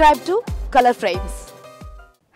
subscribe to Color Frames.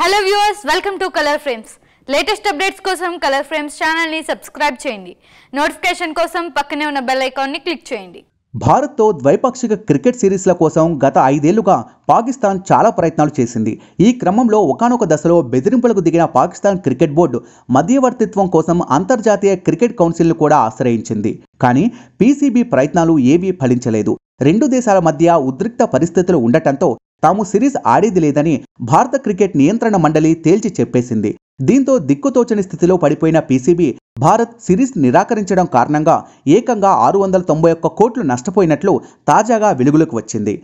Hello viewers, welcome to Color Frames. Latest updates కోసం Color Frames ఛానల్ని subscribe చేయండి notification కోసం పక్కనే ఉన్న బెల్ ఐకాన్ని క్లిక్ చేయండి భారత్తో ద్వైపాక్షిక క్రికెట్ సిరీస్ల కోసం గత ఐదేళ్లుగా పాకిస్తాన్ చాలా ప్రయత్నాలు చేసింది ఈ క్రమంలో ఒకనొక దశలో బెదిరింపులకు దిగిన పాకిస్తాన్ క్రికెట్ బోర్డు మధ్యవర్తిత్వం కోసం అంతర్జాతీయ క్రికెట్ కౌన్సిల్ను కూడా ఆశ్రయించింది కానీ పీసీబీ ప్రయత్నాలు ఏవీ ఫలించలేదు రెండు దేశాల మధ్య ఉద్రిక్త పరిస్థితులు ఉండటంతో తాము సిరీస్ ఆడేది లేదని భారత క్రికెట్ నియంత్రణ మండలి తేల్చి చెప్పేసింది దీంతో దిక్కుతోచని స్థితిలో పడిపోయిన పీసీబీ భారత్ సిరీస్ నిరాకరించడం కారణంగా ఏకంగా ఆరు వందల తొంభై ఒక్క కోట్లు నష్టపోయినట్లు తాజాగా వెలుగులోకి వచ్చింది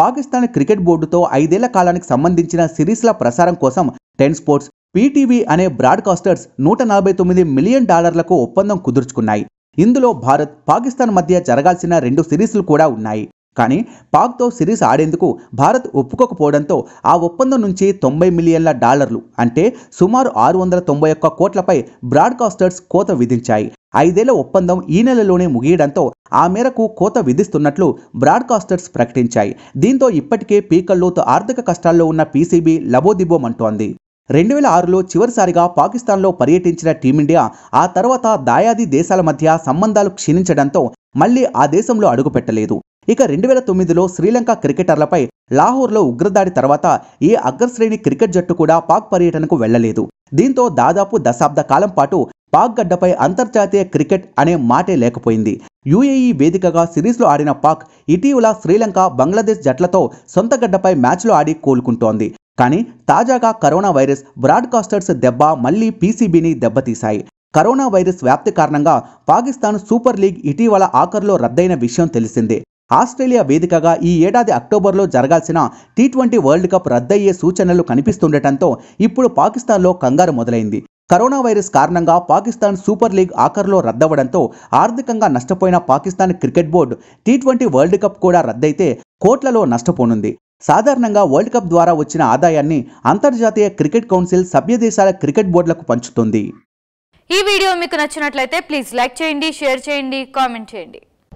పాకిస్తాన్ క్రికెట్ బోర్డుతో ఐదేళ్ల కాలానికి సంబంధించిన సిరీస్ల ప్రసారం కోసం టెన్ స్పోర్ట్స్ పీటీవీ అనే బ్రాడ్కాస్టర్స్ నూట నలభై తొమ్మిది మిలియన్ డాలర్లకు ఒప్పందం కుదుర్చుకున్నాయి ఇందులో భారత్ పాకిస్తాన్ మధ్య జరగాల్సిన రెండు సిరీస్లు కూడా ఉన్నాయి కానీ పాక్తో సిరీస్ ఆడేందుకు భారత్ ఒప్పుకోకపోవడంతో ఆ ఒప్పందం నుంచి తొంభై మిలియన్ల డాలర్లు అంటే సుమారు ఆరు వందల తొంభై ఒక్క కోట్లపై బ్రాడ్కాస్టర్స్ కోత విధించాయి ఐదేళ్ల ఒప్పందం ఈ నెలలోనే ముగియడంతో ఆ మేరకు కోత విధిస్తున్నట్లు బ్రాడ్కాస్టర్స్ ప్రకటించాయి దీంతో ఇప్పటికే పీకల్లోతో ఆర్థిక కష్టాల్లో ఉన్న పీసీబీ లబోదిబోమంటోంది రెండు వేల ఆరులో చివరిసారిగా పాకిస్తాన్లో పర్యటించిన టీమిండియా ఆ తర్వాత దాయాది దేశాల మధ్య సంబంధాలు క్షీణించడంతో మళ్లీ ఆ దేశంలో అడుగుపెట్టలేదు ఇక రెండు వేల తొమ్మిదిలో శ్రీలంక క్రికెటర్లపై లాహోర్లో ఉగ్రదాడి తర్వాత ఏ అగ్రశ్రేణి క్రికెట్ జట్టు కూడా పాక్ పర్యటనకు వెళ్లలేదు దీంతో దాదాపు దశాబ్ద కాలం పాటు పాక్ గడ్డపై అంతర్జాతీయ క్రికెట్ అనే మాటే లేకపోయింది యుఏఈ వేదికగా సిరీస్లో ఆడిన పాక్ ఇటీవల శ్రీలంక బంగ్లాదేశ్ జట్లతో సొంత గడ్డపై మ్యాచ్లు ఆడి కోలుకుంటోంది కానీ తాజాగా కరోనా వైరస్ బ్రాడ్కాస్టర్స్ దెబ్బ మళ్లీ పీసీబీని దెబ్బతీశాయి కరోనా వైరస్ వ్యాప్తి కారణంగా పాకిస్తాన్ సూపర్ లీగ్ ఇటీవల ఆఖర్లో రద్దయిన విషయం తెలిసిందే ఆస్ట్రేలియా వేదికగా ఈ ఏడాది అక్టోబర్లో జరగాల్సిన టీ ట్వంటీ వరల్డ్ కప్ రద్దయ్యే సూచనలు కనిపిస్తుండటంతో ఇప్పుడు పాకిస్తాన్లో కంగారు మొదలైంది కరోనా వైరస్ కారణంగా పాకిస్తాన్ సూపర్ లీగ్ ఆఖరులో రద్దవడంతో ఆర్థికంగా నష్టపోయిన Pakistan cricket board T twenty World Cup కూడా రద్దయితే కోట్లలో నష్టపోనుంది సాధారణంగా వరల్డ్ కప్ ద్వారా వచ్చిన ఆదాయాన్ని అంతర్జాతీయ క్రికెట్ కౌన్సిల్ సభ్య దేశాల క్రికెట్ బోర్డులకు పంచుతుంది ఈ వీడియో మీకు నచ్చినట్లయితే ప్లీజ్ లైక్ చేయండి షేర్ చేయండి కామెంట్ చేయండి